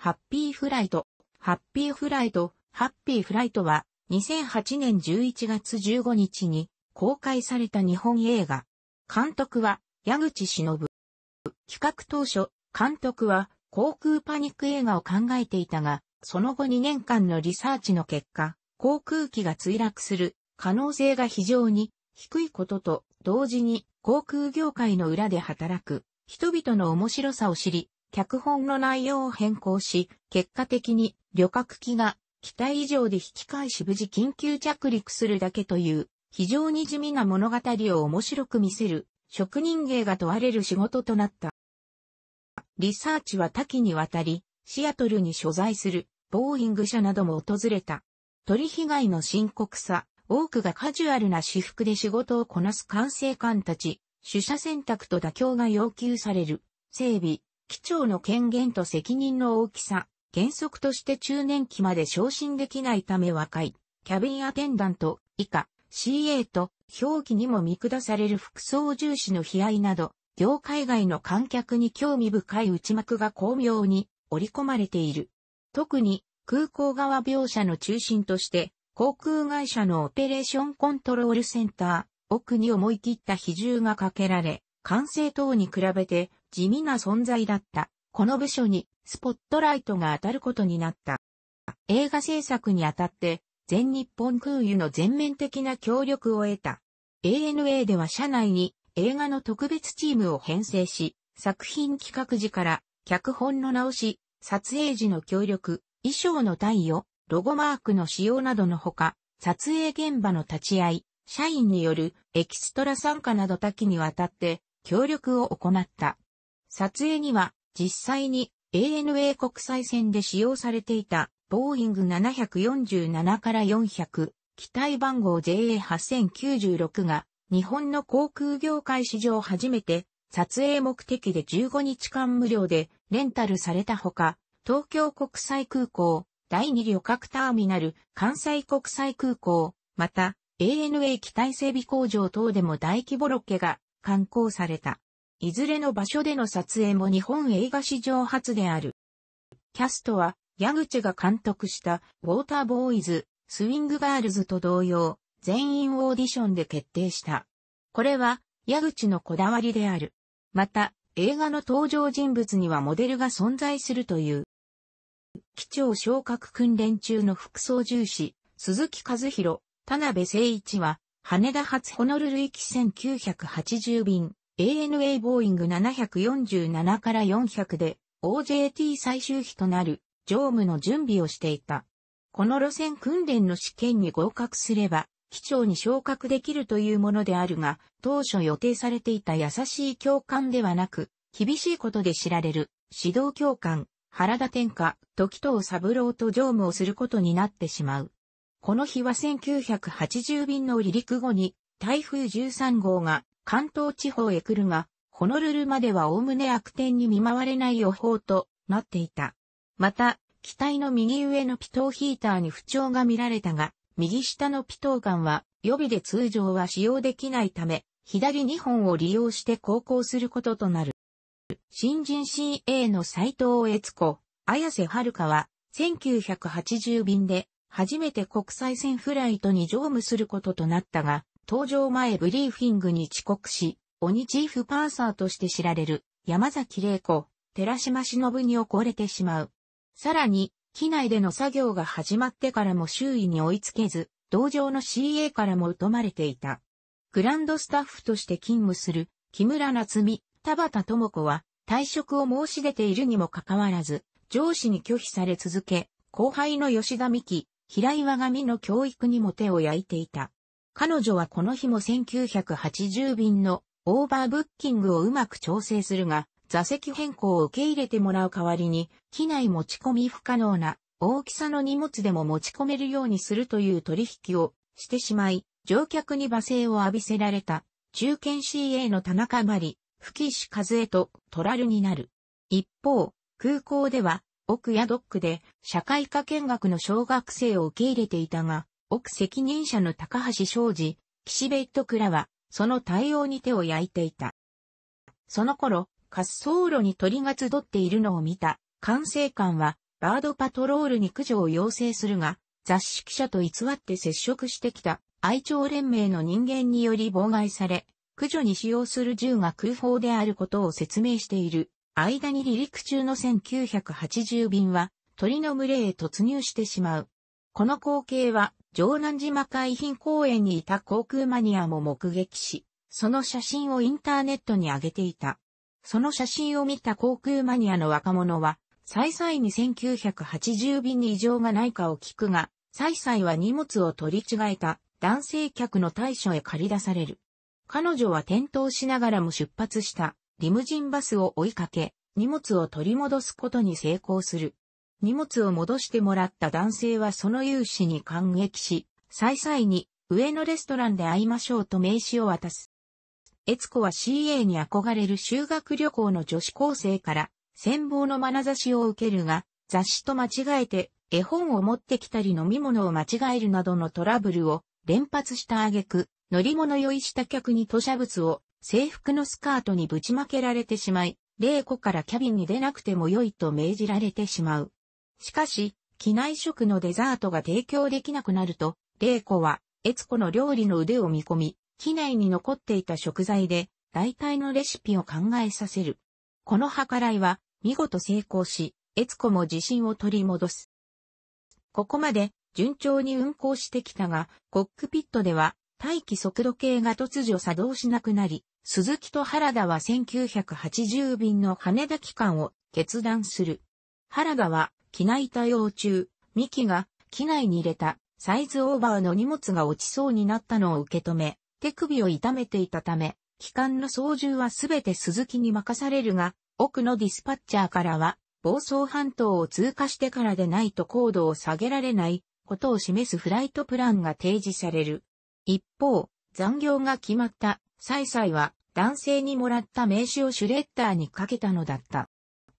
ハッピーフライト。ハッピーフライト、ハッピーフライトは、2008年11月15日に公開された日本映画。監督は、矢口忍。企画当初、監督は航空パニック映画を考えていたが、その後2年間のリサーチの結果、航空機が墜落する可能性が非常に低いことと同時に航空業界の裏で働く人々の面白さを知り、脚本の内容を変更し、結果的に旅客機が機体以上で引き返し無事緊急着陸するだけという非常に地味な物語を面白く見せる職人芸が問われる仕事となった。リサーチは多岐にわたり、シアトルに所在するボーイング社なども訪れた。鳥被害の深刻さ、多くがカジュアルな私服で仕事をこなす管制官たち、取捨選択と妥協が要求される、整備、機長の権限と責任の大きさ、原則として中年期まで昇進できないため若い、キャビンアテンダント、以下、CA と、表記にも見下される服装重視の悲哀など、業界外の観客に興味深い内幕が巧妙に織り込まれている。特に空港側描写の中心として航空会社のオペレーションコントロールセンター奥に思い切った比重がかけられ、完成等に比べて地味な存在だった。この部署にスポットライトが当たることになった。映画制作にあたって全日本空輸の全面的な協力を得た。ANA では社内に映画の特別チームを編成し、作品企画時から脚本の直し、撮影時の協力、衣装の対応、ロゴマークの使用などのほか、撮影現場の立ち会い、社員によるエキストラ参加など多岐にわたって協力を行った。撮影には実際に ANA 国際線で使用されていたボーイング747から400機体番号 JA8096 が日本の航空業界史上初めて撮影目的で15日間無料でレンタルされたほか、東京国際空港、第2旅客ターミナル、関西国際空港、また ANA 機体整備工場等でも大規模ロケが観光された。いずれの場所での撮影も日本映画史上初である。キャストは、矢口が監督した、ウォーターボーイズ、スウィングガールズと同様、全員オーディションで決定した。これは、矢口のこだわりである。また、映画の登場人物にはモデルが存在するという。機長昇格訓練中の副操縦士、鈴木和弘、田辺誠一は、羽田発ホノルル行き1980便、ANA ボーイング747から400で OJT 最終日となる乗務の準備をしていた。この路線訓練の試験に合格すれば、機長に昇格できるというものであるが、当初予定されていた優しい教官ではなく、厳しいことで知られる指導教官、原田天下、時藤三郎と乗務をすることになってしまう。この日は1980便の離陸後に台風13号が関東地方へ来るが、ホノルルまではおおむね悪天に見舞われない予報となっていた。また、機体の右上のピトーヒーターに不調が見られたが、右下のピトーガンは予備で通常は使用できないため、左2本を利用して航行することとなる。新人 CA の斎藤悦子、綾瀬遥は、1980便で、初めて国際線フライトに乗務することとなったが、登場前ブリーフィングに遅刻し、鬼チーフパーサーとして知られる山崎玲子、寺島忍に怒れてしまう。さらに、機内での作業が始まってからも周囲に追いつけず、同場の CA からも疎まれていた。グランドスタッフとして勤務する木村夏美、田畑智子は退職を申し出ているにもかかわらず、上司に拒否され続け、後輩の吉田美希、平岩神の教育にも手を焼いていた。彼女はこの日も1980便のオーバーブッキングをうまく調整するが、座席変更を受け入れてもらう代わりに、機内持ち込み不可能な大きさの荷物でも持ち込めるようにするという取引をしてしまい、乗客に罵声を浴びせられた、中堅 CA の田中まり、吹石和江とトラルになる。一方、空港では、奥やドックで社会科見学の小学生を受け入れていたが、奥責任者の高橋昌司、岸ベッドラは、その対応に手を焼いていた。その頃、滑走路に鳥が集っているのを見た、管制官は、バードパトロールに駆除を要請するが、雑誌記者と偽って接触してきた、愛鳥連盟の人間により妨害され、駆除に使用する銃が空砲であることを説明している。間に離陸中の1980便は、鳥の群れへ突入してしまう。この光景は、城南島海浜公園にいた航空マニアも目撃し、その写真をインターネットに上げていた。その写真を見た航空マニアの若者は、再々に1980便に異常がないかを聞くが、再々は荷物を取り違えた男性客の対処へ駆り出される。彼女は転倒しながらも出発したリムジンバスを追いかけ、荷物を取り戻すことに成功する。荷物を戻してもらった男性はその勇姿に感激し、再々に上のレストランで会いましょうと名刺を渡す。悦子は CA に憧れる修学旅行の女子高生から戦望の眼差しを受けるが、雑誌と間違えて絵本を持ってきたり飲み物を間違えるなどのトラブルを連発した挙句、乗り物酔いした客に吐砂物を制服のスカートにぶちまけられてしまい、玲子からキャビンに出なくても良いと命じられてしまう。しかし、機内食のデザートが提供できなくなると、玲子は、悦子の料理の腕を見込み、機内に残っていた食材で、大体のレシピを考えさせる。この計らいは、見事成功し、悦子も自信を取り戻す。ここまで、順調に運行してきたが、コックピットでは、待機速度計が突如作動しなくなり、鈴木と原田は1980便の羽田機関を決断する。原田は機内対応中、ミキが機内に入れたサイズオーバーの荷物が落ちそうになったのを受け止め、手首を痛めていたため、機関の操縦はすべて鈴木に任されるが、奥のディスパッチャーからは、房総半島を通過してからでないと高度を下げられないことを示すフライトプランが提示される。一方、残業が決まったサイサイは男性にもらった名刺をシュレッダーにかけたのだった。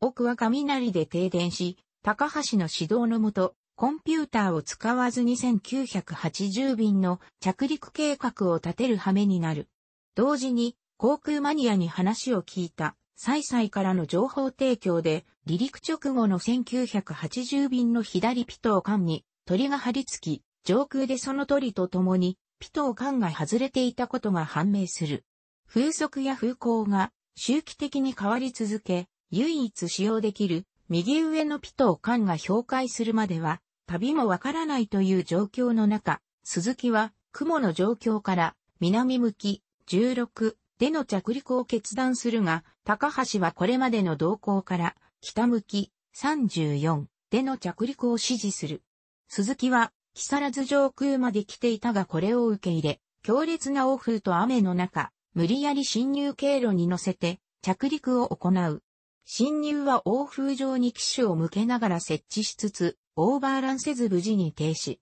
奥は雷で停電し、高橋の指導のもと、コンピューターを使わずに1980便の着陸計画を立てる羽目になる。同時に、航空マニアに話を聞いた、サイサイからの情報提供で、離陸直後の1980便の左ピトー艦に鳥が張り付き、上空でその鳥と共に、ピトー艦が外れていたことが判明する。風速や風向が周期的に変わり続け、唯一使用できる右上のピトーンが評価するまでは、旅もわからないという状況の中、鈴木は、雲の状況から、南向き、16での着陸を決断するが、高橋はこれまでの動向から、北向き、34での着陸を指示する。鈴木は、木更津上空まで来ていたがこれを受け入れ、強烈な欧風と雨の中、無理やり侵入経路に乗せて、着陸を行う。侵入は欧風上に機種を向けながら設置しつつ、オーバーランせず無事に停止。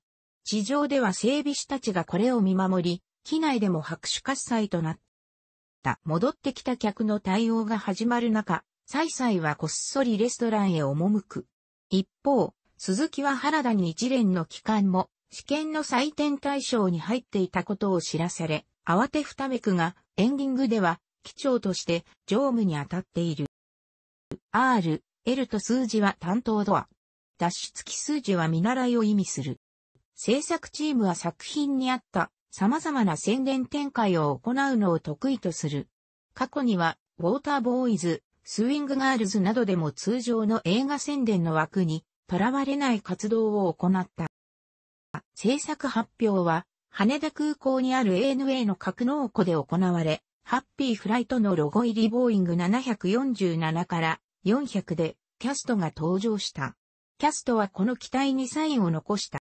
地上では整備士たちがこれを見守り、機内でも拍手喝采となった。戻ってきた客の対応が始まる中、サイサイはこっそりレストランへ赴く。一方、鈴木は原田に一連の期間も、試験の採点対象に入っていたことを知らされ、慌てふためくが、エンディングでは、機長として、乗務に当たっている。R、L と数字は担当ドア。脱出機数字は見習いを意味する。制作チームは作品に合った様々な宣伝展開を行うのを得意とする。過去には、ウォーターボーイズ、スウィングガールズなどでも通常の映画宣伝の枠にとらわれない活動を行った。制作発表は、羽田空港にある ANA の格納庫で行われ、ハッピーフライトのロゴ入りボーイング747から400でキャストが登場した。キャストはこの機体にサインを残した。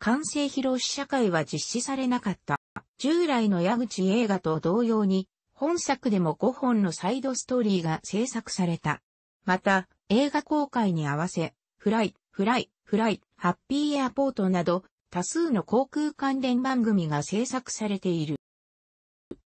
完成披露試写会は実施されなかった。従来の矢口映画と同様に、本作でも5本のサイドストーリーが制作された。また、映画公開に合わせ、フライ、フライ、フライ、ハッピーエアポートなど、多数の航空関連番組が制作されている。